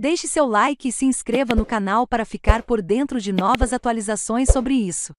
Deixe seu like e se inscreva no canal para ficar por dentro de novas atualizações sobre isso.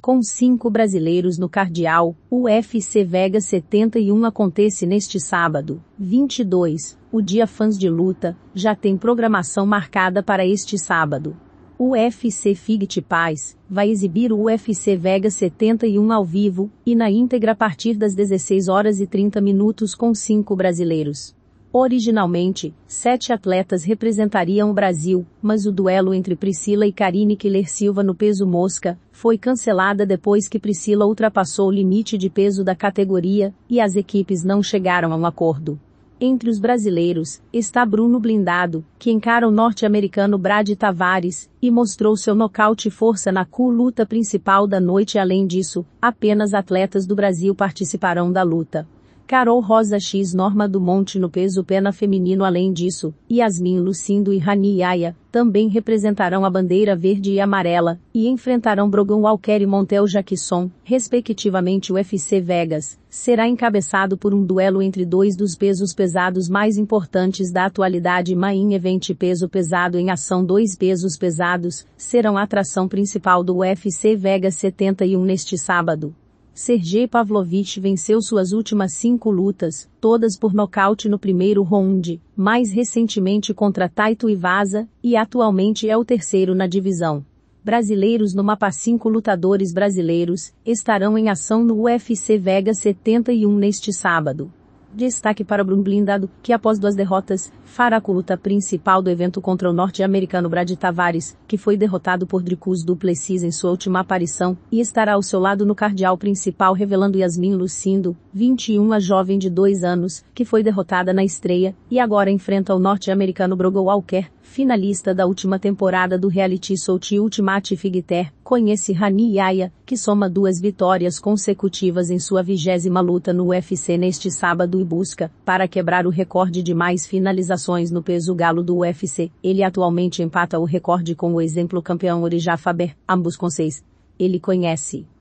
Com cinco brasileiros no Cardeal, o UFC Vegas 71 acontece neste sábado, 22. O dia Fãs de Luta já tem programação marcada para este sábado. O UFC Fight Paz vai exibir o UFC Vegas 71 ao vivo e na íntegra a partir das 16 horas e 30 minutos com cinco brasileiros. Originalmente, sete atletas representariam o Brasil, mas o duelo entre Priscila e Karine Killer Silva no peso mosca foi cancelada depois que Priscila ultrapassou o limite de peso da categoria e as equipes não chegaram a um acordo. Entre os brasileiros, está Bruno Blindado, que encara o norte-americano Brad Tavares e mostrou seu nocaute e força na co-luta principal da noite. Além disso, apenas atletas do Brasil participarão da luta. Carol Rosa X Norma do Monte no peso pena feminino além disso, Yasmin Lucindo e Rani Yaya, também representarão a bandeira verde e amarela, e enfrentarão Brogan Walker e Montel Jackson, respectivamente o UFC Vegas, será encabeçado por um duelo entre dois dos pesos pesados mais importantes da atualidade Main Event peso pesado em ação dois pesos pesados, serão a atração principal do UFC Vegas 71 neste sábado. Sergei Pavlovich venceu suas últimas cinco lutas, todas por nocaute no primeiro round, mais recentemente contra Taito Ivasa, e atualmente é o terceiro na divisão. Brasileiros no mapa 5 lutadores brasileiros estarão em ação no UFC Vegas 71 neste sábado. Destaque para Brum Blindado, que após duas derrotas, fará a luta principal do evento contra o norte-americano Brad Tavares, que foi derrotado por Dricus Duplessis em sua última aparição, e estará ao seu lado no cardeal principal revelando Yasmin Lucindo, 21 a jovem de 2 anos, que foi derrotada na estreia, e agora enfrenta o norte-americano Brogo Walker, finalista da última temporada do reality show Ultimate Figter, conhece Rani Yaya, que soma duas vitórias consecutivas em sua vigésima luta no UFC neste sábado e busca, para quebrar o recorde de mais finalizações no peso galo do UFC, ele atualmente empata o recorde com o exemplo campeão Orija Faber, ambos com seis. Ele conhece.